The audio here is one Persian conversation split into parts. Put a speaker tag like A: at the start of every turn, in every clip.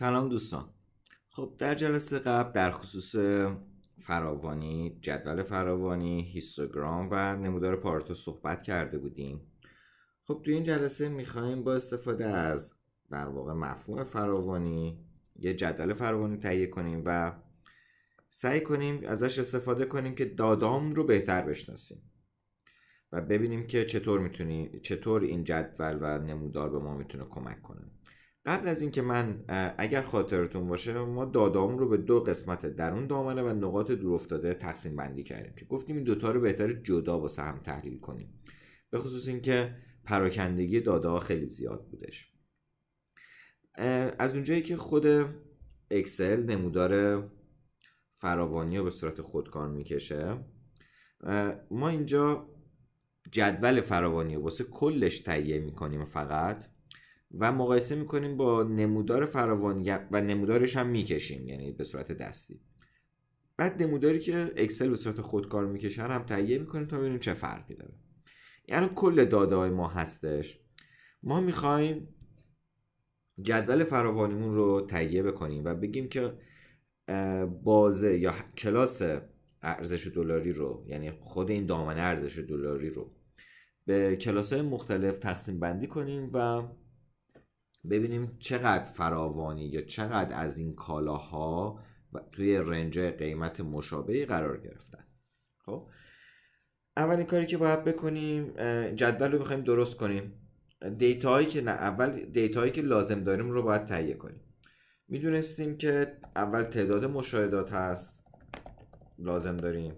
A: سلام دوستان خب در جلسه قبل در خصوص فراوانی جدول فراوانی هیستوگرام و نمودار پارتو صحبت کرده بودیم خب تو این جلسه میخوایم با استفاده از در واقع مفهوم فراوانی یه جدول فراوانی تهیه کنیم و سعی کنیم ازش استفاده کنیم که دادام رو بهتر بشناسیم و ببینیم که چطور میتونی چطور این جدول و نمودار به ما میتونه کمک کنه قبل از اینکه من اگر خاطرتون باشه ما دادام رو به دو قسمت درون دامنه و نقاط افتاده تقسیم بندی کردیم که گفتیم این دوتا رو بهتر جدا باسه هم تحلیل کنیم به خصوص اینکه پراکندگی دادا خیلی زیاد بودش از اونجایی که خود اکسل نمودار فراوانی رو به صورت خودکار میکشه ما اینجا جدول فراوانی رو واسه کلش تهیه میکنیم فقط و مقایسه میکنیم با نمودار فراوان و نمودارش هم میکشیم یعنی به صورت دستی بعد نموداری که اکسل به صورت خودکار میکشن هم تهیه میکنیم تا ببینیم چه فرقی داره یعنی کل داده های ما هستش ما میخوایم جدول فراوانیمون رو تهیه بکنیم و بگیم که بازه یا کلاس ارزش دلاری رو یعنی خود این دامنه ارزش دلاری رو به کلاس های مختلف تقسیم بندی کنیم و ببینیم چقدر فراوانی یا چقدر از این کالاها توی رنج قیمت مشابهی قرار گرفتن خب اولین کاری که باید بکنیم جدول رو میخوایم درست کنیم دیتا که نه اول دیتا که لازم داریم رو باید تهیه کنیم میدونستیم که اول تعداد مشاهدات هست لازم داریم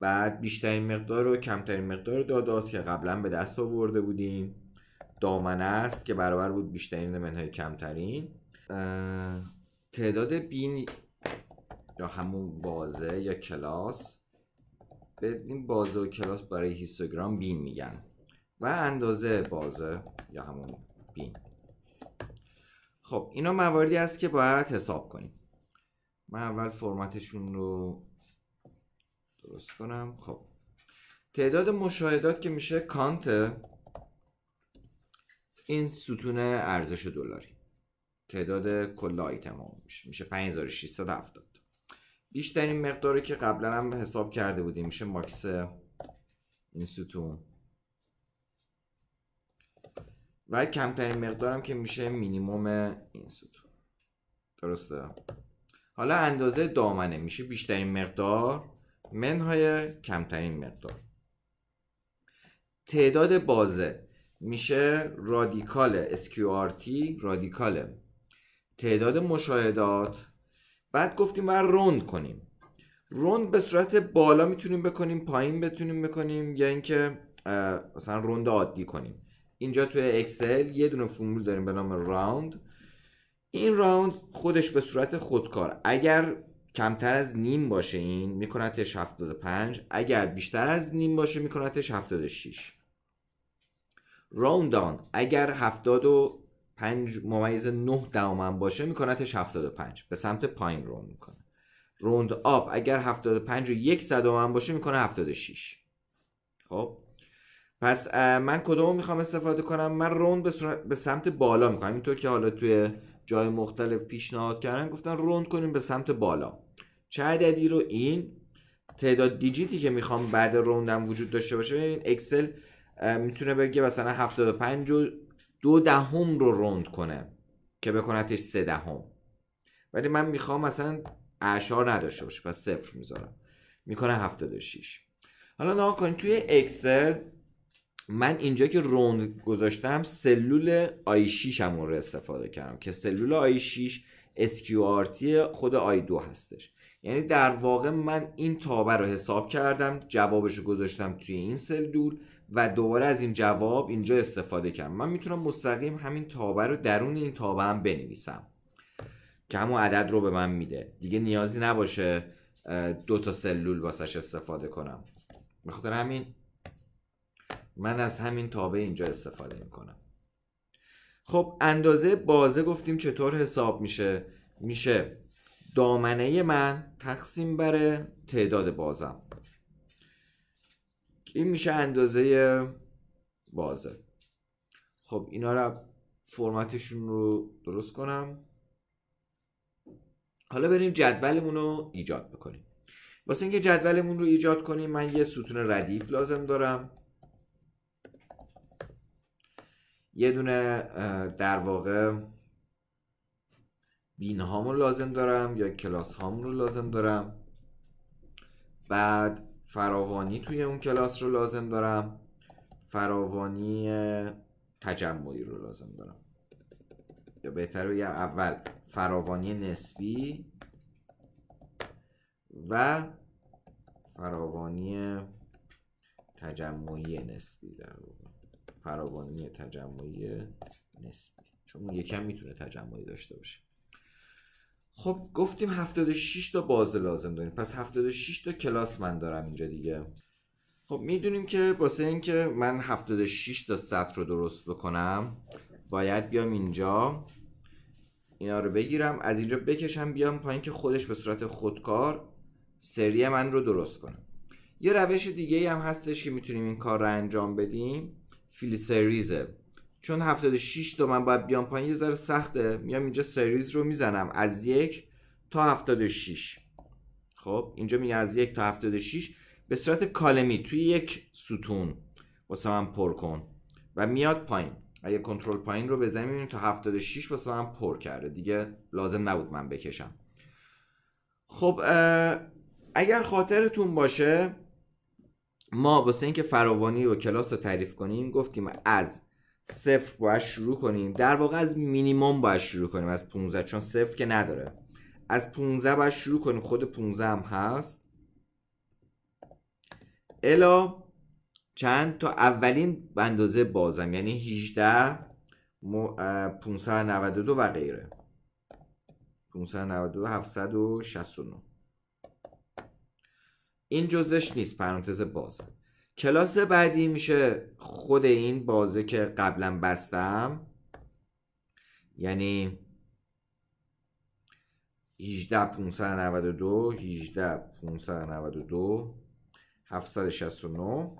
A: بعد بیشترین مقدار و کمترین مقدار داداست که قبلا به دست آورده بودیم دامنه است که برابر بود بیشترین منهای کمترین تعداد بین یا همون بازه یا کلاس ببینیم بازه و کلاس برای هیستوگرام بین میگن و اندازه بازه یا همون بین خب اینا مواردی است که باید حساب کنیم من اول فرمتشون رو درست کنم خب تعداد مشاهدات که میشه کانت این ستون ارزش دلاری تعداد کل آیتم ها میشه میشه 5670 بیشترین مقداری که قبلا هم حساب کرده بودیم میشه ماکس این ستون و کمترین مقدارم که میشه مینیموم این ستون درسته حالا اندازه دامنه میشه بیشترین مقدار منهای کمترین مقدار تعداد بازه میشه رادیکال SQRT رادیکال تعداد مشاهدات بعد گفتیم بر روند کنیم روند به صورت بالا میتونیم بکنیم پایین بتونیم بکنیم یا اینکه مثلا روند عادی کنیم اینجا توی اکسل یه دونه فرمول داریم به نام راوند این راوند خودش به صورت خودکار اگر کمتر از نیم باشه این میکنتش 75 اگر بیشتر از نیم باشه میکنتش 76 راوندان اگر پنج ممیز نه دامن باشه میکنتش 75 به سمت پایین روند میکنه روند آب اگر 75 و یک صدم باشه میکنه 76 خب پس من کدوم میخوام استفاده کنم من روند به, سمت بالا میکنم اینطور که حالا توی جای مختلف پیشنهاد کردن گفتن روند کنیم به سمت بالا چه عددی رو این تعداد دیجیتی که میخوام بعد روندم وجود داشته باشه ببینید اکسل میتونه بگه مثلا 75 و دو دهم رو روند کنه که بکنتش سه دهم ولی من میخوام مثلا اعشار نداشته باشه پس صفر میذارم میکنه 76 حالا نها کنید توی اکسل من اینجا که روند گذاشتم سلول آی 6 هم رو استفاده کردم که سلول آی 6 SQRT خود آی 2 هستش یعنی در واقع من این تابه رو حساب کردم جوابش رو گذاشتم توی این سلول و دوباره از این جواب اینجا استفاده کردم من میتونم مستقیم همین تابه رو درون این تابه هم بنویسم که همون عدد رو به من میده دیگه نیازی نباشه دو تا سلول واسش استفاده کنم بخاطر همین من از همین تابه اینجا استفاده میکنم خب اندازه بازه گفتیم چطور حساب میشه میشه دامنه من تقسیم بر تعداد بازم این میشه اندازه بازه خب اینا رو فرمتشون رو درست کنم حالا بریم جدولمون رو ایجاد بکنیم واسه اینکه جدولمون رو ایجاد کنیم من یه ستون ردیف لازم دارم یه دونه در واقع بین هامون لازم دارم یا کلاس هامون رو لازم دارم بعد فراوانی توی اون کلاس رو لازم دارم فراوانی تجمعی رو لازم دارم یا بهتر بگم اول فراوانی نسبی و فراوانی تجمعی نسبی در فراوانی تجمعی نسبی چون یکم میتونه تجمعی داشته باشه خب گفتیم 76 تا بازه لازم داریم پس 76 تا کلاس من دارم اینجا دیگه خب میدونیم که باسه اینکه من 76 تا سطر رو درست بکنم باید بیام اینجا اینا رو بگیرم از اینجا بکشم بیام پایین که خودش به صورت خودکار سری من رو درست کنه یه روش دیگه هم هستش که میتونیم این کار رو انجام بدیم فیل چون 76 تا من باید بیام پایین یه ذره سخته میام اینجا سریز رو میزنم از یک تا 76 خب اینجا میگه از یک تا 76 به صورت کالمی توی یک ستون واسه من پر کن و میاد پایین اگه کنترل پایین رو بزنیم میبینیم تا 76 واسه من پر کرده دیگه لازم نبود من بکشم خب اگر خاطرتون باشه ما واسه اینکه فراوانی و کلاس رو تعریف کنیم گفتیم از صفر باید شروع کنیم در واقع از مینیمم باید شروع کنیم از 15 چون صفر که نداره از 15 باید شروع کنیم خود 15 هم هست الا چند تا اولین اندازه بازم یعنی 18 592 و غیره 592 769 این جزش نیست پرانتز باز کلاس بعدی میشه خود این بازه که قبلا بستم یعنی 18592 18592 769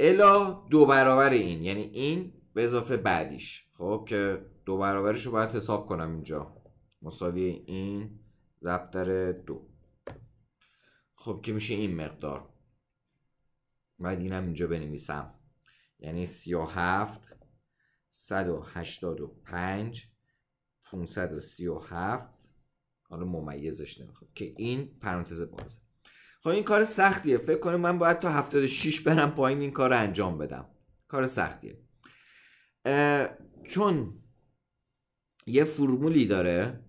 A: الا دو برابر این یعنی این به اضافه بعدیش خب که دو برابرش رو باید حساب کنم اینجا مساوی این ضرب دو خب که میشه این مقدار بعد اینم اینجا بنویسم یعنی 37 185 537 حالا ممیزش نمیخواد که این پرانتز بازه خب این کار سختیه فکر کنم من باید تا 76 برم پایین این کار رو انجام بدم کار سختیه چون یه فرمولی داره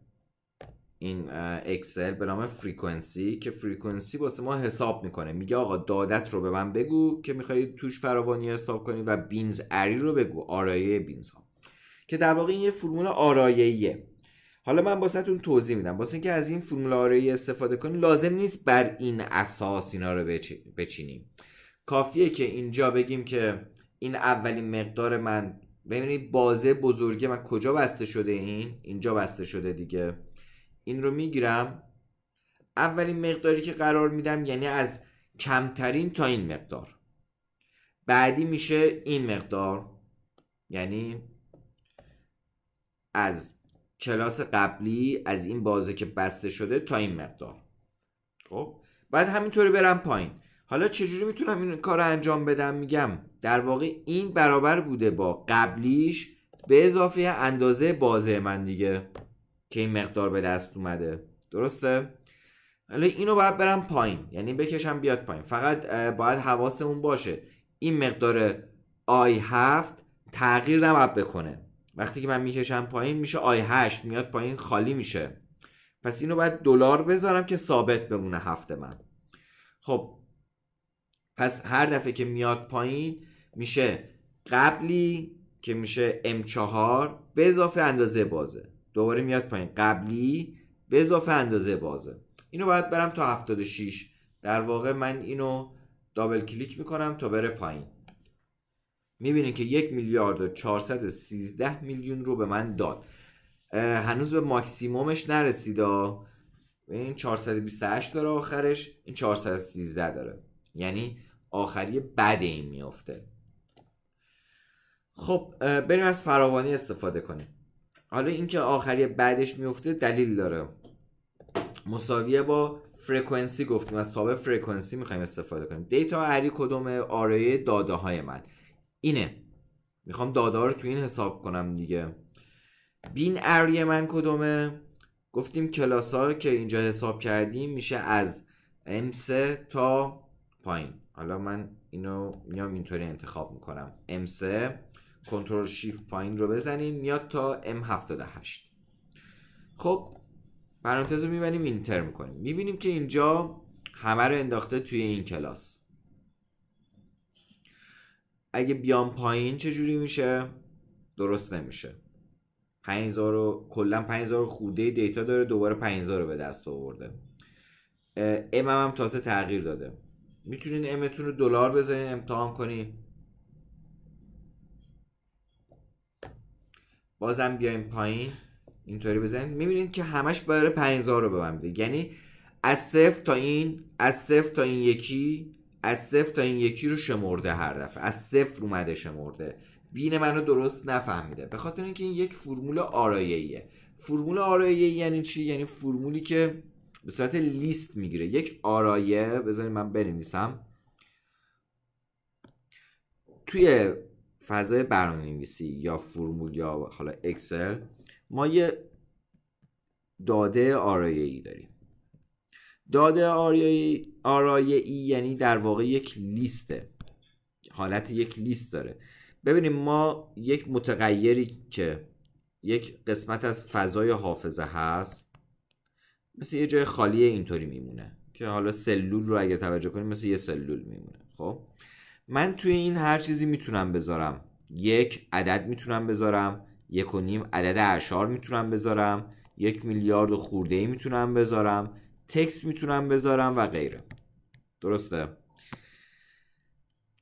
A: این اکسل به نام فریکونسی که فریکونسی واسه ما حساب میکنه میگه آقا دادت رو به من بگو که میخوای توش فراوانی حساب کنی و بینز اری رو بگو آرایه بینز ها که در واقع این یه فرمول آرایه‌ایه حالا من واسهتون توضیح میدم واسه اینکه از این فرمول آرایه استفاده کنیم لازم نیست بر این اساس اینا رو بچینیم کافیه که اینجا بگیم که این اولین مقدار من ببینید بازه بزرگی من کجا بسته شده این اینجا بسته شده دیگه این رو میگیرم اولین مقداری که قرار میدم یعنی از کمترین تا این مقدار بعدی میشه این مقدار یعنی از کلاس قبلی از این بازه که بسته شده تا این مقدار خب بعد همینطوری برم پایین حالا چجوری میتونم این کار رو انجام بدم میگم در واقع این برابر بوده با قبلیش به اضافه اندازه بازه من دیگه که این مقدار به دست اومده درسته حالا اینو باید برم پایین یعنی بکشم بیاد پایین فقط باید حواسمون باشه این مقدار آی هفت تغییر نباید بکنه وقتی که من میکشم پایین میشه آی هشت میاد پایین خالی میشه پس اینو باید دلار بذارم که ثابت بمونه هفت من خب پس هر دفعه که میاد پایین میشه قبلی که میشه M4 به اضافه اندازه بازه دوباره میاد پایین قبلی به اضافه اندازه بازه اینو باید برم تا 76 در واقع من اینو دابل کلیک میکنم تا بره پایین میبینید که یک میلیارد و 413 میلیون رو به من داد هنوز به ماکسیمومش نرسیده این 428 داره آخرش این 413 داره یعنی آخری بد این میافته خب بریم از فراوانی استفاده کنیم حالا اینکه آخری بعدش میفته دلیل داره مساویه با فرکانسی گفتیم از تابع فرکانسی میخوایم استفاده کنیم دیتا هری کدوم آرای داده های من اینه میخوام داده رو تو این حساب کنم دیگه بین اری من کدومه گفتیم کلاس ها که اینجا حساب کردیم میشه از M3 تا پایین حالا من اینو میام اینطوری انتخاب میکنم M3 کنترل شیفت پایین رو بزنیم میاد تا M78 خب پرانتز رو میبنیم اینتر میکنیم میبینیم که اینجا همه رو انداخته توی این کلاس اگه بیام پایین چجوری میشه درست نمیشه 5000 رو کلا 5000 خوده دیتا داره دوباره 5000 رو به دست آورده ام هم, هم تازه تغییر داده میتونین امتون رو دلار بزنین امتحان کنین بازم بیایم پایین اینطوری بزنید میبینید که همش برای 5000 رو به یعنی از صفر تا این از صفر تا این یکی از صفر تا این یکی رو شمرده هر دفعه از صفر اومده شمرده بین منو درست نفهمیده به خاطر اینکه این یک فرمول آرایه‌ایه فرمول آرایه یعنی چی یعنی فرمولی که به صورت لیست میگیره یک آرایه بذارید من بنویسم توی فضای برنامه یا فرمول یا حالا اکسل ما یه داده آرایه داریم داده آرایه ای یعنی در واقع یک لیسته حالت یک لیست داره ببینیم ما یک متغیری که یک قسمت از فضای حافظه هست مثل یه جای خالی اینطوری میمونه که حالا سلول رو اگه توجه کنیم مثل یه سلول میمونه خب من توی این هر چیزی میتونم بذارم یک عدد میتونم بذارم یک و نیم عدد اشار میتونم بذارم یک میلیارد و خورده میتونم بذارم تکس میتونم بذارم و غیره درسته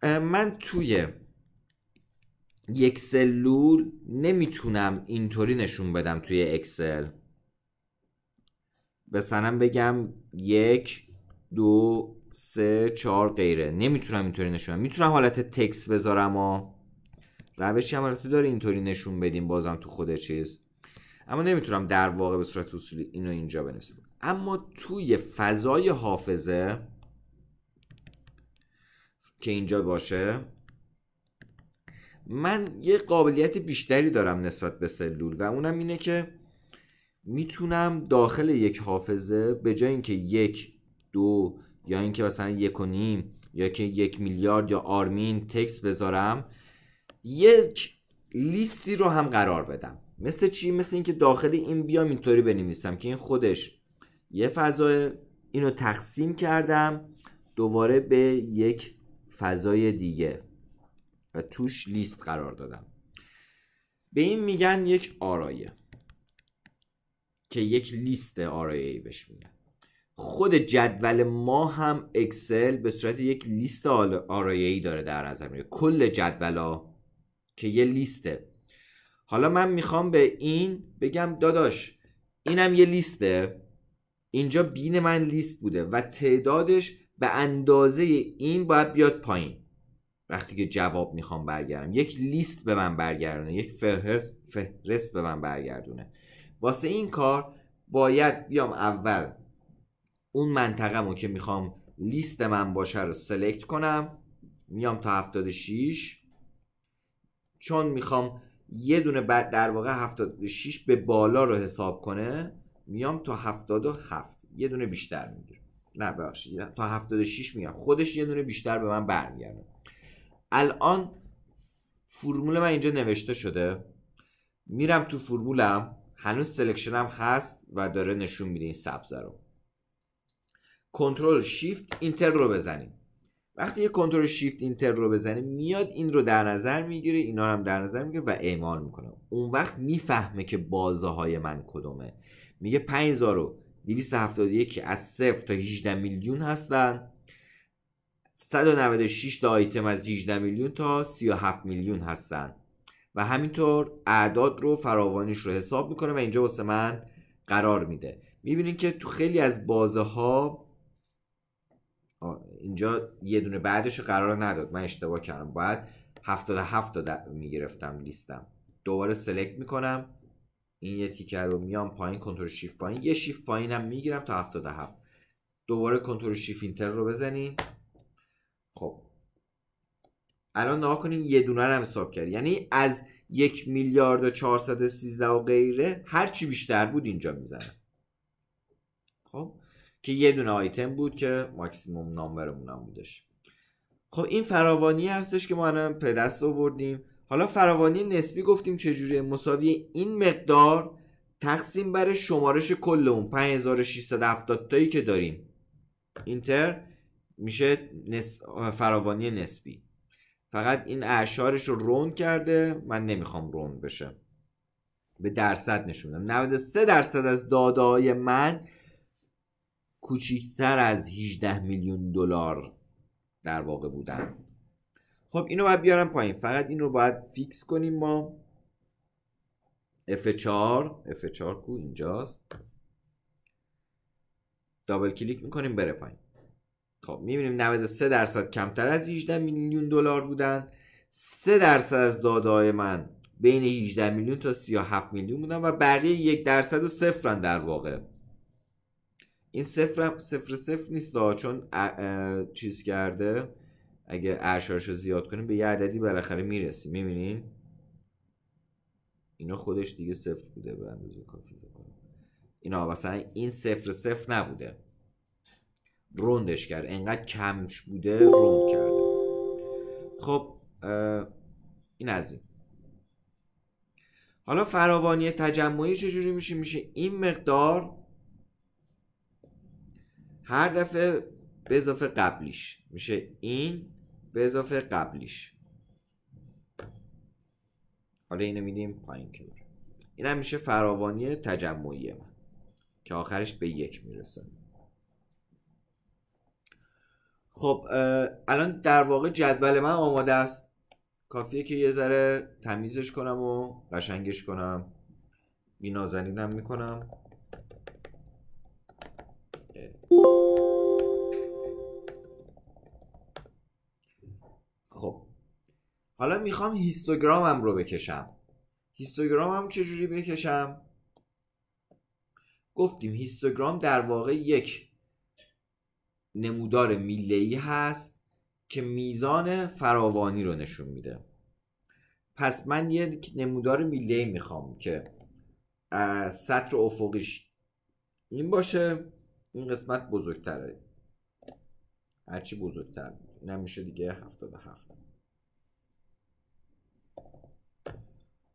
A: من توی یک سلول نمیتونم اینطوری نشون بدم توی اکسل مثلا بگم یک دو سه چهار غیره نمیتونم اینطوری نشون میتونم حالت تکس بذارم و روشی هم تو داره اینطوری نشون بدیم بازم تو خود چیز اما نمیتونم در واقع به صورت اصولی اینو اینجا بنویسم اما توی فضای حافظه که اینجا باشه من یه قابلیت بیشتری دارم نسبت به سلول و اونم اینه که میتونم داخل یک حافظه به جای اینکه یک دو یا اینکه مثلا یک و نیم یا که یک میلیارد یا آرمین تکس بذارم یک لیستی رو هم قرار بدم مثل چی مثل اینکه داخل این بیام اینطوری بنویسم که این خودش یه فضا اینو تقسیم کردم دوباره به یک فضای دیگه و توش لیست قرار دادم به این میگن یک آرایه که یک لیست آرایه بهش میگن خود جدول ما هم اکسل به صورت یک لیست آرایه ای داره در نظر میگیره کل ها که یه لیسته حالا من میخوام به این بگم داداش اینم یه لیسته اینجا بین من لیست بوده و تعدادش به اندازه این باید بیاد پایین وقتی که جواب میخوام برگردم یک لیست به من برگردونه یک فهرست فهرست به من برگردونه واسه این کار باید بیام اول اون منطقه مو که میخوام لیست من باشه رو سلکت کنم میام تا 76 چون میخوام یه دونه بعد در واقع 76 به بالا رو حساب کنه میام تا 77 یه دونه بیشتر میگیره نه ببخشید تا 76 میام خودش یه دونه بیشتر به من برمیگرده الان فرمول من اینجا نوشته شده میرم تو فرمولم هنوز سلکشنم هست و داره نشون میده این سبز رو کنترل شیفت اینتر رو بزنیم وقتی یه کنترل شیفت اینتر رو بزنیم میاد این رو در نظر میگیره اینا رو هم در نظر میگیره و اعمال میکنه اون وقت میفهمه که بازه های من کدومه میگه 5271 از 0 تا 18 میلیون هستن 196 تا آیتم از 18 میلیون تا 37 میلیون هستن و همینطور اعداد رو فراوانیش رو حساب میکنه و اینجا واسه من قرار میده میبینین که تو خیلی از بازه ها اینجا یه دونه بعدش قرار نداد من اشتباه کردم باید 77 تا میگرفتم لیستم دوباره سلکت میکنم این یه تیکر رو میام پایین کنترل شیف پایین یه شیفت پایینم میگیرم تا 77 دوباره کنترل شیفت اینتر رو بزنین خب الان نها کنین یه دونه رو هم حساب کرد یعنی از یک میلیارد و 413 و غیره هر چی بیشتر بود اینجا میزنم خب که یه دونه آیتم بود که ماکسیموم نامبرمون هم بودش خب این فراوانی هستش که ما الان به آوردیم حالا فراوانی نسبی گفتیم چجوری مساوی این مقدار تقسیم بر شمارش کل اون 5670 تایی که داریم اینتر میشه فراوانی نسبی فقط این اعشارش رو روند کرده من نمیخوام روند بشه به درصد نشوندم 93 درصد از داده من کوچیکتر از 18 میلیون دلار در واقع بودن خب اینو باید بیارم پایین فقط این رو باید فیکس کنیم ما F4 F4 کو اینجاست دابل کلیک میکنیم بره پایین خب میبینیم 93 درصد کمتر از 18 میلیون دلار بودن 3 درصد از دادای من بین 18 میلیون تا 37 میلیون بودن و بقیه یک درصد و صفرن در واقع این صفر صفر صفر نیست دا چون چیز کرده اگه ارشارش رو زیاد کنیم به یه عددی بالاخره میرسیم میبینین اینا خودش دیگه صفر بوده به اندازه کافی بکنم اینا مثلا این صفر صفر نبوده روندش کرد انقدر کمش بوده روند کرده خب این از این حالا فراوانی تجمعی چجوری میشه میشه این مقدار هر دفعه به اضافه قبلیش میشه این به اضافه قبلیش حالا اینو میدیم پایین کنار این هم میشه فراوانی تجمعی من که آخرش به یک میرسه خب الان در واقع جدول من آماده است کافیه که یه ذره تمیزش کنم و قشنگش کنم بینازنینم میکنم خب حالا میخوام هیستوگرامم رو بکشم هیستوگرامم چجوری بکشم گفتیم هیستوگرام در واقع یک نمودار ای هست که میزان فراوانی رو نشون میده پس من یک نمودار ای میخوام که سطر افقیش این باشه این قسمت بزرگتره هرچی بزرگتر این میشه دیگه 77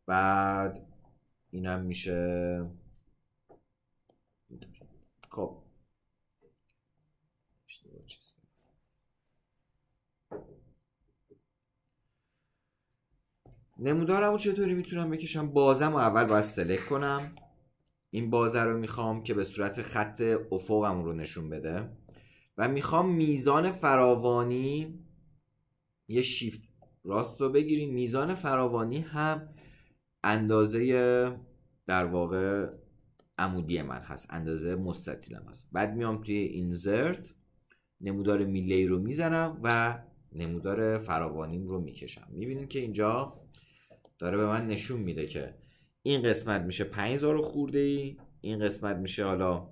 A: بعد اینم میشه خب نمودارم رو چطوری میتونم بکشم بازم و اول باید سلک کنم این بازه رو میخوام که به صورت خط افقم رو نشون بده و میخوام میزان فراوانی یه شیفت راست رو بگیریم میزان فراوانی هم اندازه در واقع عمودی من هست اندازه مستطیلم هست بعد میام توی اینزرت نمودار میلی رو میزنم و نمودار فراوانیم رو میکشم میبینیم که اینجا داره به من نشون میده که این قسمت میشه 5000 خورده ای این قسمت میشه حالا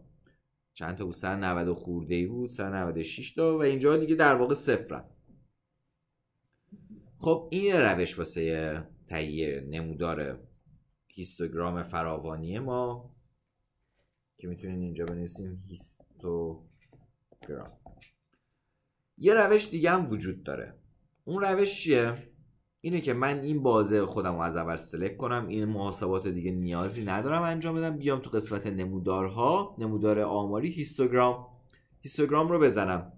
A: چند تا بود 190 خورده ای بود 196 تا و اینجا دیگه در واقع صفرن خب این روش واسه تهیه نمودار هیستوگرام فراوانی ما که میتونید اینجا بنویسیم هیستوگرام یه روش دیگه هم وجود داره اون روش چیه اینه که من این بازه خودم رو از اول سلکت کنم این محاسبات دیگه نیازی ندارم انجام بدم بیام تو قسمت نمودارها نمودار آماری هیستوگرام هیستوگرام رو بزنم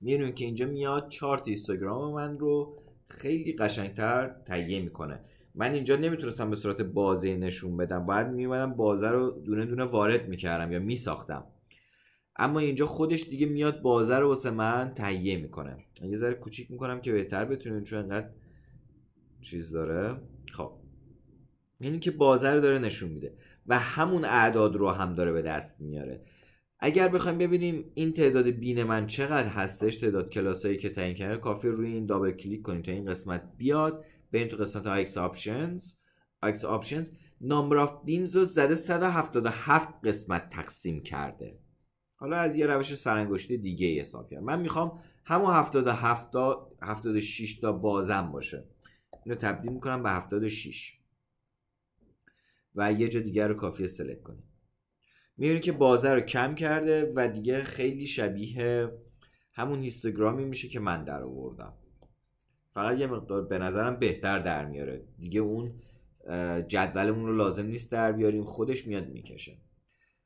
A: میرونیم که اینجا میاد چارت هیستوگرام من رو خیلی قشنگتر تهیه میکنه من اینجا نمیتونستم به صورت بازه نشون بدم بعد میومدم بازه رو دونه دونه وارد میکردم یا میساختم اما اینجا خودش دیگه میاد بازه رو واسه من تهیه میکنه یه ذره کوچیک میکنم که بهتر بتونین چون چیز داره خب یعنی که بازار داره نشون میده و همون اعداد رو هم داره به دست میاره اگر بخوایم ببینیم این تعداد بین من چقدر هستش تعداد کلاسایی که تعیین کرده کافی روی این دابل کلیک کنید تا این قسمت بیاد بریم تو قسمت اکس آپشنز اکس آپشنز نامبر آف بینز رو زده 177 قسمت تقسیم کرده حالا از یه روش سرانگشتی دیگه حساب کرد من میخوام همون 77 تا 76 تا بازم باشه اینو تبدیل میکنم به 76 و یه جا دیگر رو کافی سلکت کنیم میبینی که بازه رو کم کرده و دیگه خیلی شبیه همون هیستوگرامی میشه که من در آوردم فقط یه مقدار به نظرم بهتر در میاره دیگه اون جدولمون رو لازم نیست در بیاریم خودش میاد میکشه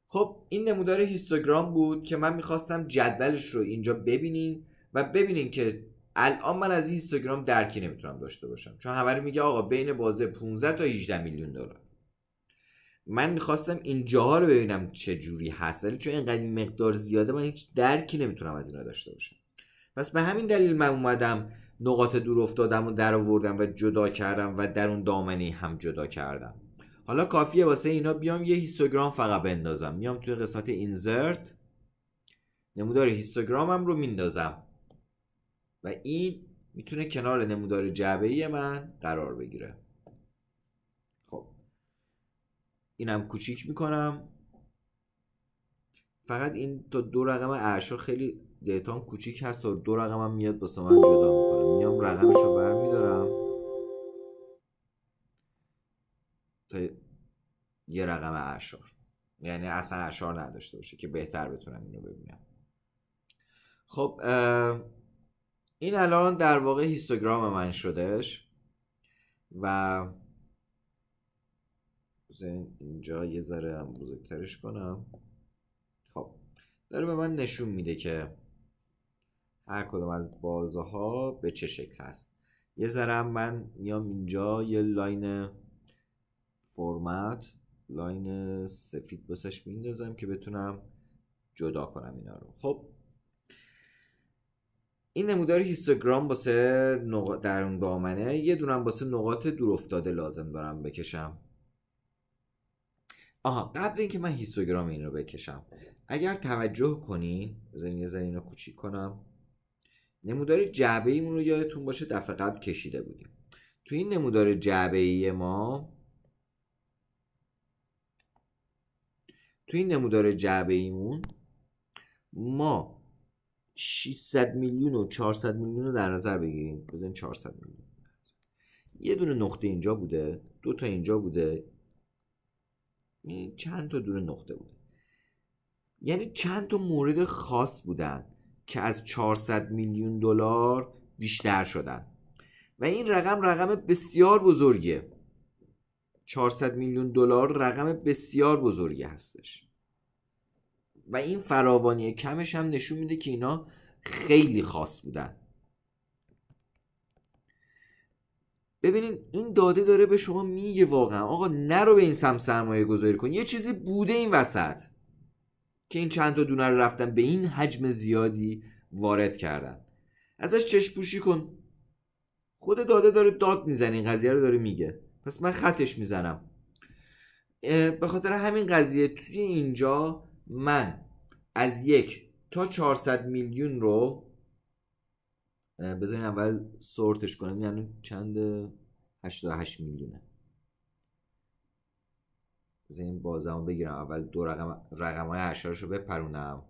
A: خب این نمودار هیستوگرام بود که من میخواستم جدولش رو اینجا ببینین و ببینین که الان من از اینستاگرام درکی نمیتونم داشته باشم چون همه میگه آقا بین بازه 15 تا 18 میلیون دلار من میخواستم این جاها رو ببینم چه جوری هست ولی چون اینقدر مقدار زیاده من هیچ درکی نمیتونم از اینا داشته باشم پس به همین دلیل من اومدم نقاط دور افتادم و در آوردم و جدا کردم و در اون دامنه هم جدا کردم حالا کافیه واسه اینا بیام یه هیستوگرام فقط بندازم میام توی قسمت اینزرت نمودار هیستوگرامم رو میندازم و این میتونه کنار نمودار جعبه ای من قرار بگیره خب اینم کوچیک میکنم فقط این تا دو رقم اعشار خیلی دیتام کوچیک هست تا دو رقمم میاد با من جدا میکنم میام رقمش رو برمیدارم تا یه رقم اعشار یعنی اصلا اعشار نداشته باشه که بهتر بتونم اینو ببینم خب این الان در واقع هیستوگرام من شدهش و اینجا یه ذره هم بزرگترش کنم خب داره به من نشون میده که هر کدوم از بازه ها به چه شکل هست یه ذره من میام اینجا یه لاین فرمت لاین سفید بسش میندازم که بتونم جدا کنم اینا رو خب این نمودار هیستوگرام واسه نق... در اون دامنه یه دونم واسه نقاط دور افتاده لازم دارم بکشم آها قبل اینکه من هیستوگرام این رو بکشم اگر توجه کنین بزنین یه زنین رو کوچیک کنم نمودار جعبه ایمون رو یادتون باشه دفعه قبل کشیده بودیم تو این نمودار جعبه ای ما تو این نمودار جعبه ایمون ما 600 میلیون و 400 میلیون رو در نظر بگیریم بزن 400 میلیون یه دونه نقطه اینجا بوده دو تا اینجا بوده چند تا دونه نقطه بوده یعنی چند تا مورد خاص بودن که از 400 میلیون دلار بیشتر شدن و این رقم رقم بسیار بزرگیه 400 میلیون دلار رقم بسیار بزرگی هستش و این فراوانی کمش هم نشون میده که اینا خیلی خاص بودن ببینید این داده داره به شما میگه واقعا آقا نرو به این سم سرمایه گذاری کن یه چیزی بوده این وسط که این چند تا دونه رو رفتن به این حجم زیادی وارد کردن ازش چشم پوشی کن خود داده داره داد میزنه این قضیه رو داره میگه پس من خطش میزنم به خاطر همین قضیه توی اینجا من از یک تا 400 میلیون رو بذارین اول سورتش کنم یعنی چند 88 میلیونه بذارین بازمو بگیرم اول دو رقم رقم های اشارش رو بپرونم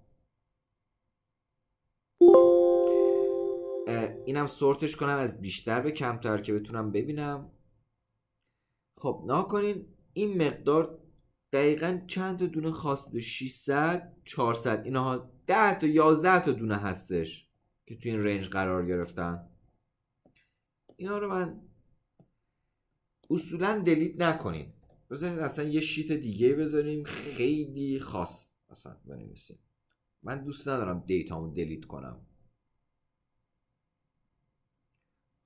A: اینم سورتش کنم از بیشتر به کمتر که بتونم ببینم خب نا کنین این مقدار دقیقا چند تا دونه خاص به 600 400 ها 10 تا 11 تا دونه هستش که توی این رنج قرار گرفتن اینا رو من اصولا دلیت نکنید. بذارید اصلا یه شیت دیگه بذاریم خیلی خاص اصلا بنویسیم من دوست ندارم دیتامو دلیت کنم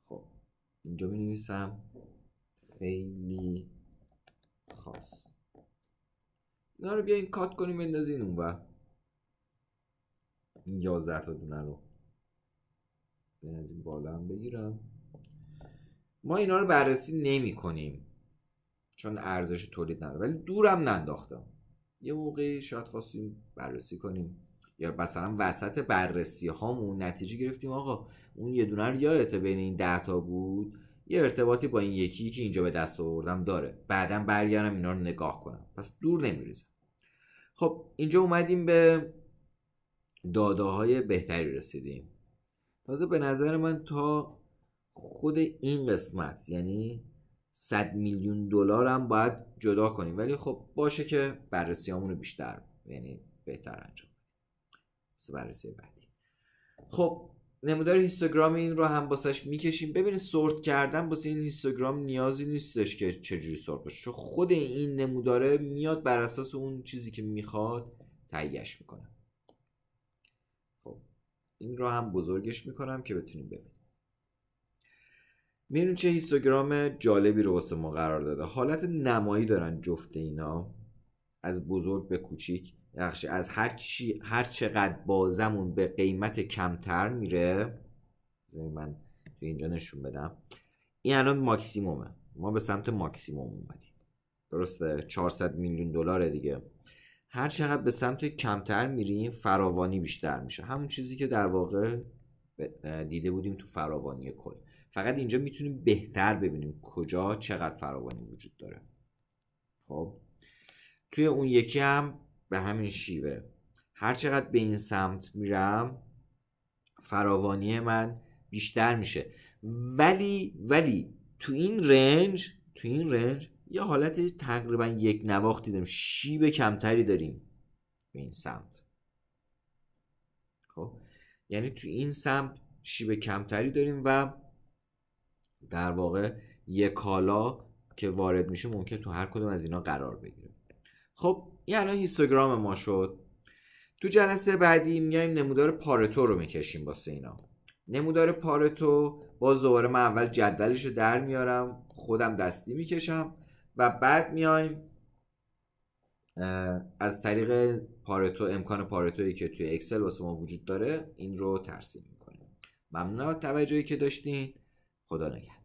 A: خب اینجا می نویسم خیلی خاص اینا رو بیاین کات کنیم بندازین اونور این 11 تا دونه رو بین از این بالا هم بگیرم ما اینا رو بررسی نمی کنیم چون ارزش تولید نداره ولی دورم ننداختم یه موقعی شاید خواستیم بررسی کنیم یا مثلا وسط بررسی هامون نتیجه گرفتیم آقا اون یه دونه رو یادته بین این ده تا بود یه ارتباطی با این یکی که اینجا به دست آوردم داره بعدا برگردم اینا رو نگاه کنم پس دور نمیریزم خب اینجا اومدیم به داده های بهتری رسیدیم تازه به نظر من تا خود این قسمت یعنی 100 میلیون دلار هم باید جدا کنیم ولی خب باشه که بررسی رو بیشتر یعنی بهتر انجام بررسی بعدی خب نمودار هیستوگرام این رو هم باسش میکشیم ببینید سورت کردن واسه این هیستوگرام نیازی نیستش که چجوری سورت باشه چون خود این نموداره میاد بر اساس اون چیزی که میخواد تهیهش میکنه خب این رو هم بزرگش میکنم که بتونیم ببینیم میرون چه هیستوگرام جالبی رو واسه ما قرار داده حالت نمایی دارن جفت اینا از بزرگ به کوچیک بخش از هر چی هر چقدر بازمون به قیمت کمتر میره من تو اینجا نشون بدم این الان ماکسیمومه ما به سمت ماکسیموم اومدیم درسته 400 میلیون دلاره دیگه هر چقدر به سمت کمتر میریم فراوانی بیشتر میشه همون چیزی که در واقع دیده بودیم تو فراوانی کل فقط اینجا میتونیم بهتر ببینیم کجا چقدر فراوانی وجود داره خب توی اون یکی هم به همین شیوه چقدر به این سمت میرم فراوانی من بیشتر میشه ولی ولی تو این رنج تو این رنج یه حالت تقریبا یک نواخت دیدم شیب کمتری داریم به این سمت خب یعنی تو این سمت شیب کمتری داریم و در واقع یه کالا که وارد میشه ممکن تو هر کدوم از اینا قرار بگیره خب این الان هیستوگرام ما شد تو جلسه بعدی میایم نمودار پارتو رو میکشیم واسه اینا نمودار پارتو با دوباره من اول جدولش رو در میارم خودم دستی میکشم و بعد میایم از طریق پارتو امکان پارتوی که توی اکسل واسه ما وجود داره این رو ترسیم میکنیم ممنون از توجهی که داشتین خدا نگهدار